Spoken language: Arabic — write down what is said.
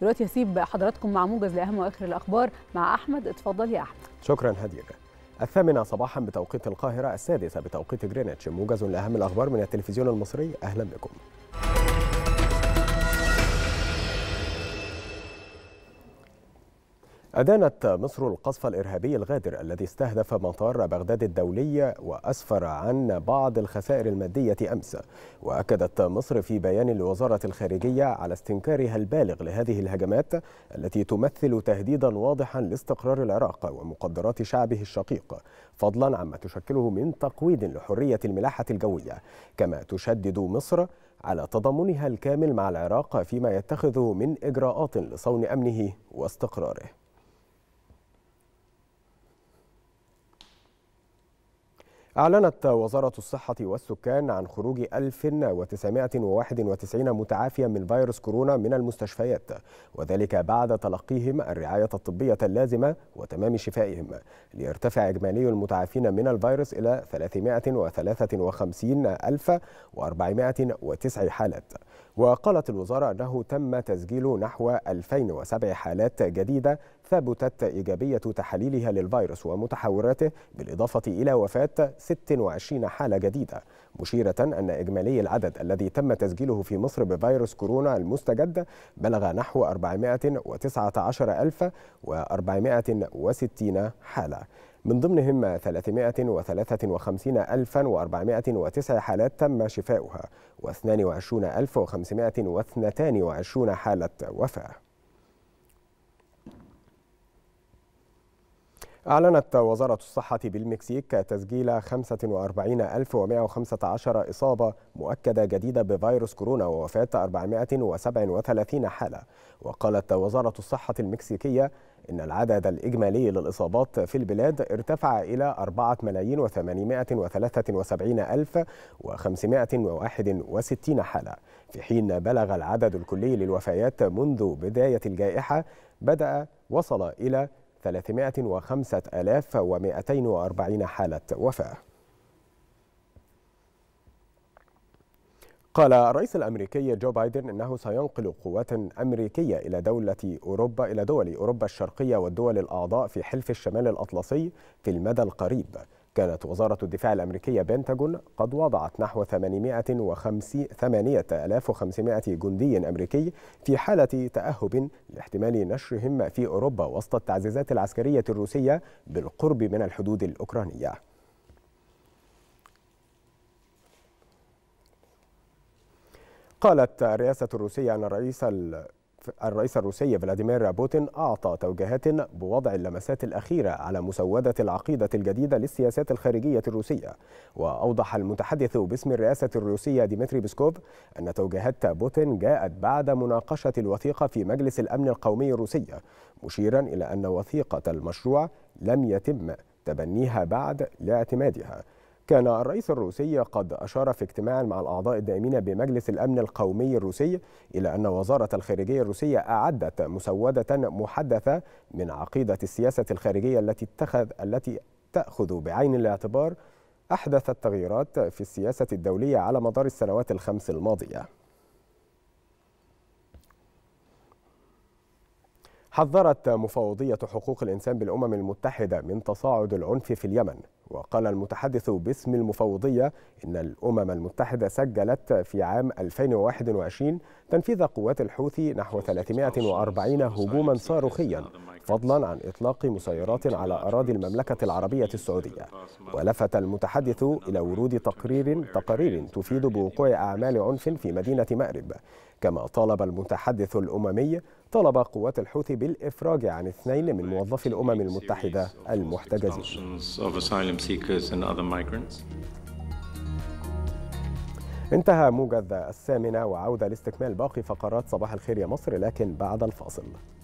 دلوقتي هسيب حضراتكم مع موجز لاهم واخر الاخبار مع احمد اتفضل يا احمد شكرا هدير الثامنة صباحا بتوقيت القاهرة السادسة بتوقيت جرينتش موجز لأهم الأخبار من التلفزيون المصري أهلا بكم أدانت مصر القصف الإرهابي الغادر الذي استهدف مطار بغداد الدولي وأسفر عن بعض الخسائر المادية أمس وأكدت مصر في بيان لوزارة الخارجية على استنكارها البالغ لهذه الهجمات التي تمثل تهديدا واضحا لاستقرار العراق ومقدرات شعبه الشقيق فضلا عما تشكله من تقويض لحرية الملاحة الجوية كما تشدد مصر على تضامنها الكامل مع العراق فيما يتخذه من إجراءات لصون أمنه واستقراره أعلنت وزارة الصحة والسكان عن خروج 1991 متعافيا من فيروس كورونا من المستشفيات وذلك بعد تلقيهم الرعاية الطبية اللازمة وتمام شفائهم ليرتفع إجمالي المتعافين من الفيروس إلى 353409 حالات وقالت الوزارة أنه تم تسجيل نحو 2007 حالات جديدة ثبتت إيجابية تحليلها للفيروس ومتحوراته بالإضافة إلى وفاة 26 حالة جديدة مشيرة أن إجمالي العدد الذي تم تسجيله في مصر بفيروس كورونا المستجد بلغ نحو 419460 حالة من ضمنهم 353409 حالات تم شفاؤها و22522 حالة وفاة أعلنت وزارة الصحة بالمكسيك تسجيل 45115 إصابة مؤكدة جديدة بفيروس كورونا ووفاة 437 حالة وقالت وزارة الصحة المكسيكية إن العدد الإجمالي للإصابات في البلاد ارتفع إلى 4 ملايين و873 و561 حالة في حين بلغ العدد الكلي للوفيات منذ بداية الجائحة بدأ وصل إلى 305240 حالة وفاة قال الرئيس الامريكي جو بايدن انه سينقل قوات امريكيه الى دوله اوروبا الى دول اوروبا الشرقيه والدول الاعضاء في حلف الشمال الاطلسي في المدى القريب كانت وزارة الدفاع الأمريكية بنتاغون قد وضعت نحو 8500 جندي أمريكي في حالة تأهب لاحتمال نشرهم في أوروبا وسط التعزيزات العسكرية الروسية بالقرب من الحدود الأوكرانية قالت الرئاسة الروسية أن الرئيس الرئيس الروسي فلاديمير بوتين أعطى توجيهات بوضع اللمسات الأخيرة على مسودة العقيدة الجديدة للسياسات الخارجية الروسية وأوضح المتحدث باسم الرئاسة الروسية ديمتري بيسكوف أن توجيهات بوتين جاءت بعد مناقشة الوثيقة في مجلس الأمن القومي الروسي مشيرا إلى أن وثيقة المشروع لم يتم تبنيها بعد لاعتمادها كان الرئيس الروسي قد أشار في اجتماع مع الأعضاء الدائمين بمجلس الأمن القومي الروسي إلى أن وزارة الخارجية الروسية أعدت مسودة محدثة من عقيدة السياسة الخارجية التي اتخذ التي تأخذ بعين الاعتبار أحدث التغييرات في السياسة الدولية على مدار السنوات الخمس الماضية حذرت مفوضية حقوق الإنسان بالأمم المتحدة من تصاعد العنف في اليمن وقال المتحدث باسم المفوضية إن الأمم المتحدة سجلت في عام 2021 تنفيذ قوات الحوثي نحو 340 هجوما صاروخيا فضلا عن إطلاق مسيرات على أراضي المملكة العربية السعودية ولفت المتحدث إلى ورود تقرير تقارير تفيد بوقوع أعمال عنف في مدينة مأرب كما طالب المتحدث الأممي طلب قوات الحوثي بالإفراج عن اثنين من موظفي الأمم المتحدة المحتجزين انتهى موجز الثامنة وعودة لاستكمال باقي فقرات صباح الخير يا مصر لكن بعد الفاصل